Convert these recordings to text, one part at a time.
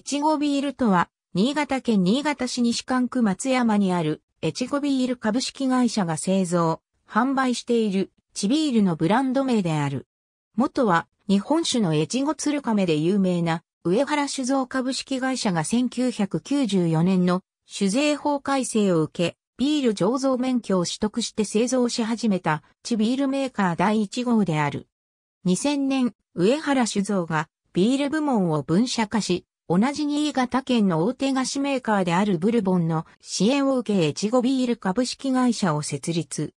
越後ビールとは、新潟県新潟市西関区松山にある、越後ビール株式会社が製造、販売している、地ビールのブランド名である。元は、日本酒の越後鶴亀で有名な、上原酒造株式会社が1994年の酒税法改正を受け、ビール醸造免許を取得して製造し始めた、地ビールメーカー第1号である。2000年、上原酒造がビール部門を分社化し、同じ新潟県の大手菓子メーカーであるブルボンの支援を受けエチゴビール株式会社を設立。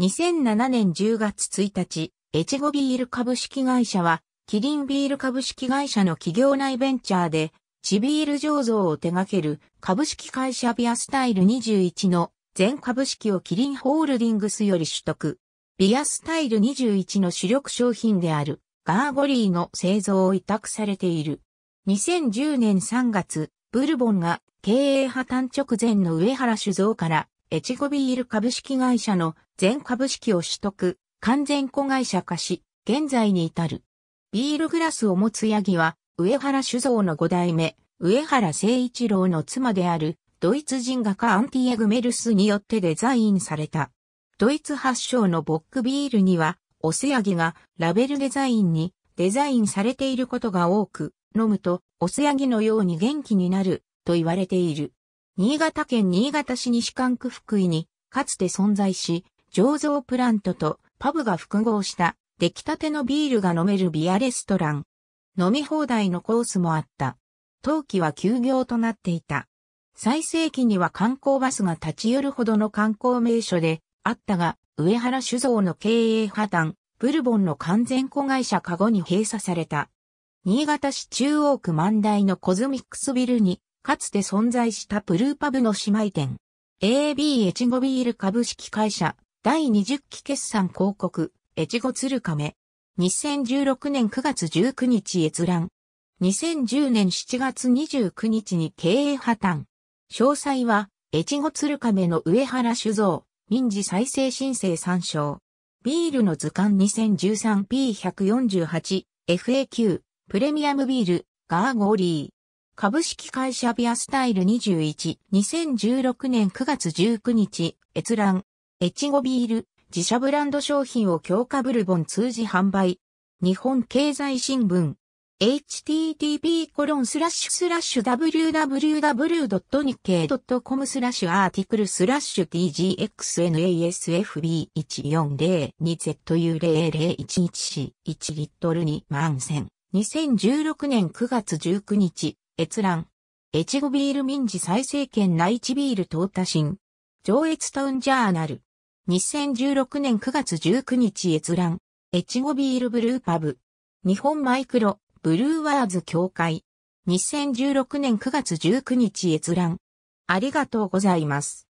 2007年10月1日、エチゴビール株式会社は、キリンビール株式会社の企業内ベンチャーで、地ビール醸造を手掛ける株式会社ビアスタイル21の全株式をキリンホールディングスより取得。ビアスタイル21の主力商品であるガーゴリーの製造を委託されている。2010年3月、ブルボンが経営破綻直前の上原酒造からエチゴビール株式会社の全株式を取得、完全子会社化し、現在に至る。ビールグラスを持つヤギは、上原酒造の五代目、上原誠一郎の妻である、ドイツ人画家アンティエグメルスによってデザインされた。ドイツ発祥のボックビールには、オスヤギがラベルデザインにデザインされていることが多く、飲むとおすやぎのように元気になると言われている。新潟県新潟市西館区福井にかつて存在し、醸造プラントとパブが複合した出来たてのビールが飲めるビアレストラン。飲み放題のコースもあった。冬季は休業となっていた。最盛期には観光バスが立ち寄るほどの観光名所であったが、上原酒造の経営破綻、ブルボンの完全子会社カゴに閉鎖された。新潟市中央区万代のコズミックスビルに、かつて存在したプルーパブの姉妹店。AB エチゴビール株式会社第20期決算広告、エチゴ鶴亀。2016年9月19日閲覧。2010年7月29日に経営破綻。詳細は、越後鶴亀の上原酒造、民事再生申請参照。ビールの図鑑 2013P148FAQ プレミアムビールガーゴーリー株式会社ビアスタイル21 2016年9月19日閲覧越後ビール自社ブランド商品を強化ブルボン通じ販売日本経済新聞 http://www.nikkei.com スラッシュアーティクルスラッシュ tgxnasfb140-2zu0011c1 リットル2万1000 2016年9月19日閲覧越後ビール民事再生権内地ビール淘汰新上越タウンジャーナル2016年9月19日閲覧越後ビールブルーパブ日本マイクロブルーワーズ協会。2016年9月19日閲覧。ありがとうございます。